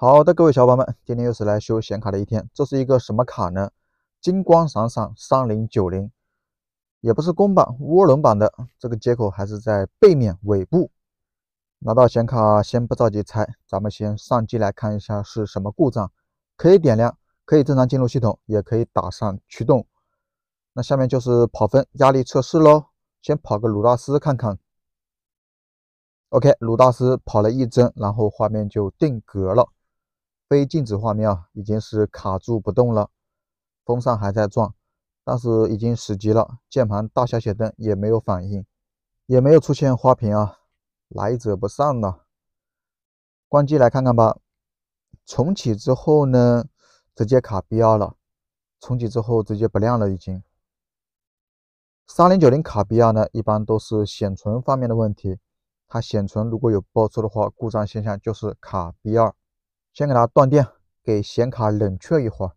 好的，各位小伙伴们，今天又是来修显卡的一天。这是一个什么卡呢？金光闪闪，三零九零，也不是公版，涡轮版的。这个接口还是在背面尾部。拿到显卡，先不着急拆，咱们先上机来看一下是什么故障。可以点亮，可以正常进入系统，也可以打上驱动。那下面就是跑分压力测试喽。先跑个鲁大师看看。OK，鲁大师跑了一帧，然后画面就定格了。非静止画面啊，已经是卡住不动了，风扇还在转，但是已经死机了，键盘大小写灯也没有反应，也没有出现花屏啊，来者不善呐。关机来看看吧，重启之后呢，直接卡 B 二了，重启之后直接不亮了已经。三零九零卡 B 二呢，一般都是显存方面的问题，它显存如果有爆错的话，故障现象就是卡 B 二。先给它断电，给显卡冷却一会儿，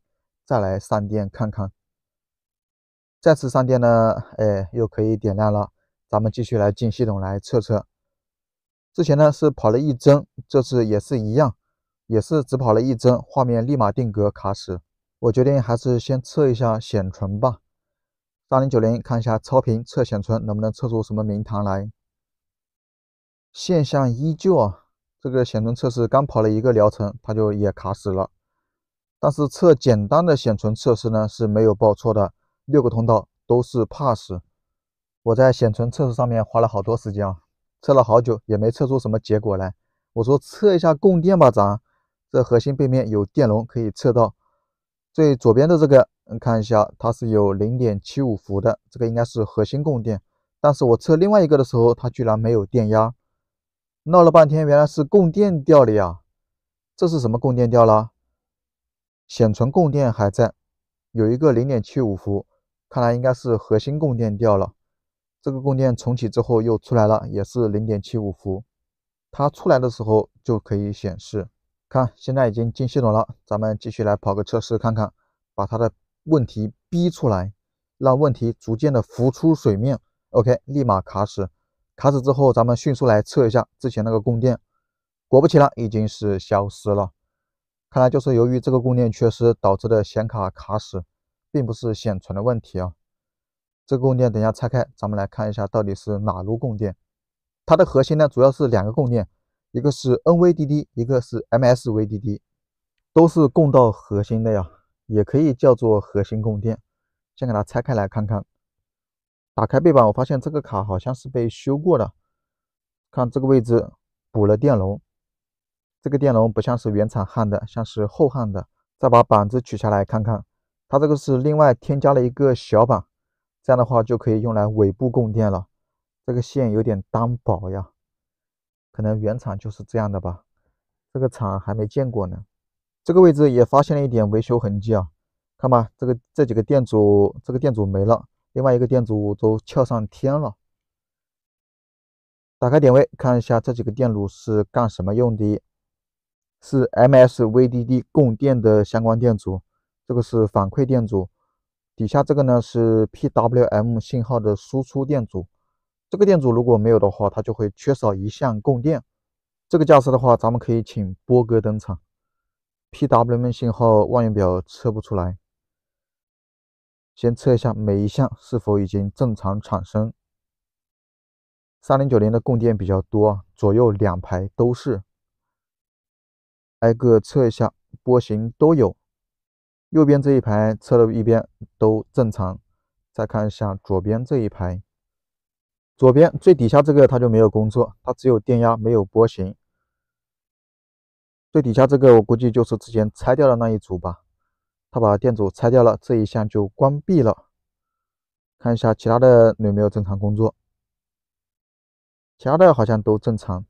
再来上电看看。再次上电呢，哎，又可以点亮了。咱们继续来进系统来测测。之前呢是跑了一帧，这次也是一样，也是只跑了一帧，画面立马定格卡死。我决定还是先测一下显存吧。三零九零，看一下超频测显存能不能测出什么名堂来。现象依旧啊。这个显存测试刚跑了一个疗程，它就也卡死了。但是测简单的显存测试呢是没有报错的，六个通道都是 pass。我在显存测试上面花了好多时间啊，测了好久也没测出什么结果来。我说测一下供电吧，咱这核心背面有电容可以测到，最左边的这个，嗯，看一下它是有零点七五伏的，这个应该是核心供电。但是我测另外一个的时候，它居然没有电压。闹了半天，原来是供电掉了呀！这是什么供电掉了？显存供电还在，有一个零点七五伏，看来应该是核心供电掉了。这个供电重启之后又出来了，也是零点七五伏。它出来的时候就可以显示，看现在已经进系统了，咱们继续来跑个测试看看，把它的问题逼出来，让问题逐渐的浮出水面。OK，立马卡死。卡死之后，咱们迅速来测一下之前那个供电，果不其然，已经是消失了。看来就是由于这个供电缺失导致的显卡卡死，并不是显存的问题啊。这个供电等一下拆开，咱们来看一下到底是哪路供电。它的核心呢，主要是两个供电，一个是 NVDD，一个是 MSVDD，都是供到核心的呀，也可以叫做核心供电。先给它拆开来看看。打开背板，我发现这个卡好像是被修过的。看这个位置补了电容，这个电容不像是原厂焊的，像是后焊的。再把板子取下来看看，它这个是另外添加了一个小板，这样的话就可以用来尾部供电了。这个线有点单薄呀，可能原厂就是这样的吧。这个厂还没见过呢。这个位置也发现了一点维修痕迹啊。看吧，这个这几个电阻，这个电阻没了。另外一个电阻都翘上天了，打开点位看一下这几个电阻是干什么用的？是 MSVDD 供电的相关电阻，这个是反馈电阻，底下这个呢是 PWM 信号的输出电阻。这个电阻如果没有的话，它就会缺少一项供电。这个架势的话，咱们可以请波哥登场。PWM 信号万用表测不出来。先测一下每一项是否已经正常产生。三零九零的供电比较多，左右两排都是，挨个测一下，波形都有。右边这一排测了一边都正常，再看一下左边这一排，左边最底下这个它就没有工作，它只有电压没有波形。最底下这个我估计就是之前拆掉的那一组吧。他把电阻拆掉了，这一项就关闭了。看一下其他的有没有正常工作，其他的好像都正常，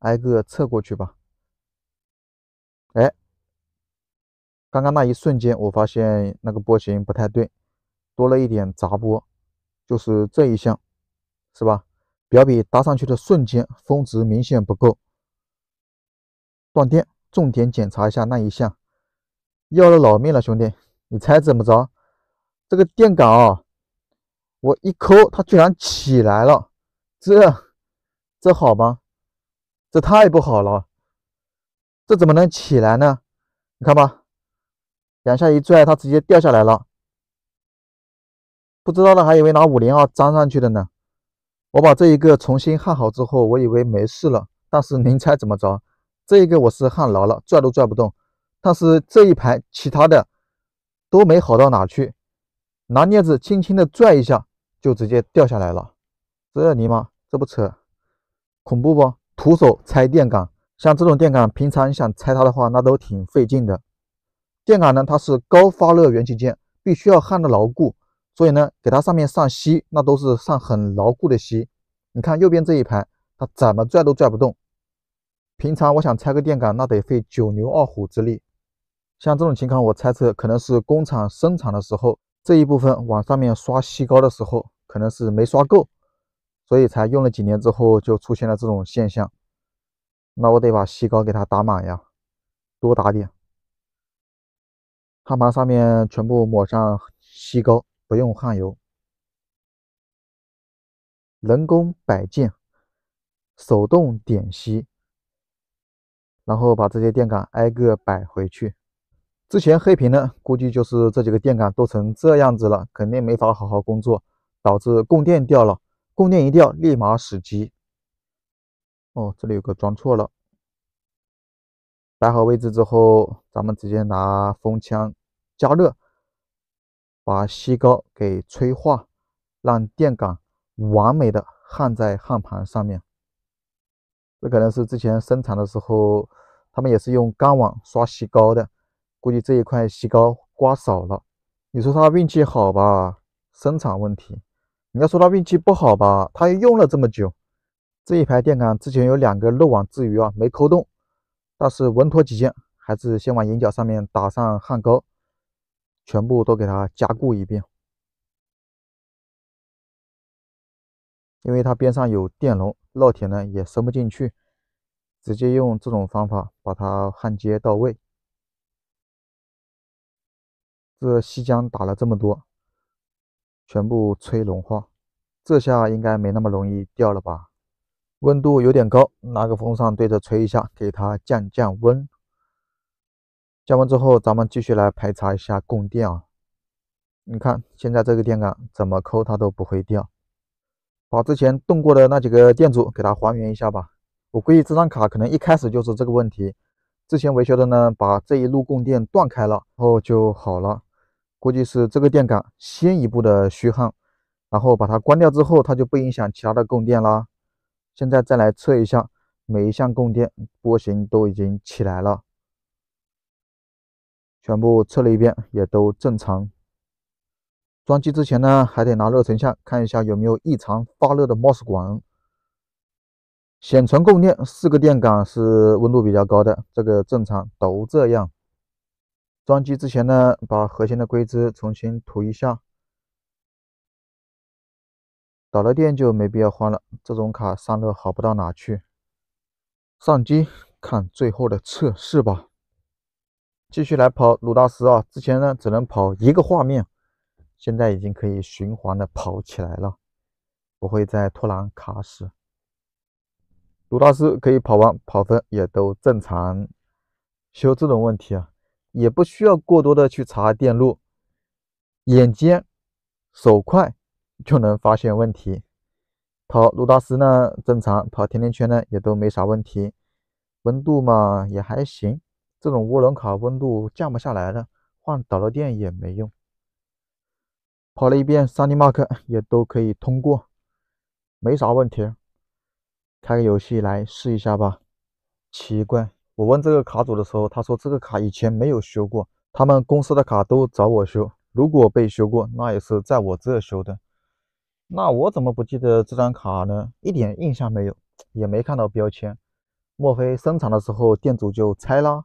挨个测过去吧。哎，刚刚那一瞬间我发现那个波形不太对，多了一点杂波，就是这一项，是吧？表笔搭上去的瞬间，峰值明显不够。断电，重点检查一下那一项。要了老命了，兄弟，你猜怎么着？这个电杆啊，我一抠，它居然起来了，这这好吗？这太不好了，这怎么能起来呢？你看吧，两下一拽，它直接掉下来了。不知道的还以为拿五零二粘上去的呢。我把这一个重新焊好之后，我以为没事了，但是您猜怎么着？这一个我是焊牢了，拽都拽不动。但是这一排其他的都没好到哪去，拿镊子轻轻的拽一下就直接掉下来了，这尼玛，这不扯，恐怖不？徒手拆电杆，像这种电杆，平常想拆它的话，那都挺费劲的。电杆呢，它是高发热元器件，必须要焊的牢固，所以呢，给它上面上锡，那都是上很牢固的锡。你看右边这一排，它怎么拽都拽不动。平常我想拆个电杆，那得费九牛二虎之力。像这种情况，我猜测可能是工厂生产的时候，这一部分往上面刷锡膏的时候，可能是没刷够，所以才用了几年之后就出现了这种现象。那我得把锡膏给它打满呀，多打点。焊盘上面全部抹上锡膏，不用焊油。人工摆件，手动点锡，然后把这些电感挨个摆回去。之前黑屏呢，估计就是这几个电感都成这样子了，肯定没法好好工作，导致供电掉了。供电一掉，立马死机。哦，这里有个装错了。摆好位置之后，咱们直接拿风枪加热，把锡膏给催化，让电感完美的焊在焊盘上面。这可能是之前生产的时候，他们也是用钢网刷锡膏的。估计这一块锡膏刮少了，你说他运气好吧？生产问题，你要说他运气不好吧？他又用了这么久，这一排电感之前有两个漏网之鱼啊，没抠动，但是稳妥起见，还是先往眼角上面打上焊膏，全部都给它加固一遍，因为它边上有电容烙铁呢，也伸不进去，直接用这种方法把它焊接到位。这西江打了这么多，全部吹融化，这下应该没那么容易掉了吧？温度有点高，拿个风扇对着吹一下，给它降降温。降温之后，咱们继续来排查一下供电啊。你看，现在这个电感怎么抠它都不会掉，把之前动过的那几个电阻给它还原一下吧。我估计这张卡可能一开始就是这个问题，之前维修的呢，把这一路供电断开了，然后就好了。估计是这个电感先一步的虚焊，然后把它关掉之后，它就不影响其他的供电啦。现在再来测一下，每一项供电波形都已经起来了，全部测了一遍也都正常。装机之前呢，还得拿热成像看一下有没有异常发热的 mos 管。显存供电四个电感是温度比较高的，这个正常都这样。装机之前呢，把核心的硅脂重新涂一下。导了电就没必要换了，这种卡散热好不到哪去。上机看最后的测试吧。继续来跑鲁大师啊，之前呢只能跑一个画面，现在已经可以循环的跑起来了，不会再突然卡死。鲁大师可以跑完，跑分也都正常。修这种问题啊。也不需要过多的去查电路，眼尖手快就能发现问题。跑路大师呢正常，跑甜甜圈呢也都没啥问题，温度嘛也还行。这种涡轮卡温度降不下来了，换导热垫也没用。跑了一遍三 D mark 也都可以通过，没啥问题。开个游戏来试一下吧，奇怪。我问这个卡主的时候，他说这个卡以前没有修过，他们公司的卡都找我修。如果被修过，那也是在我这修的。那我怎么不记得这张卡呢？一点印象没有，也没看到标签。莫非生产的时候店主就拆了？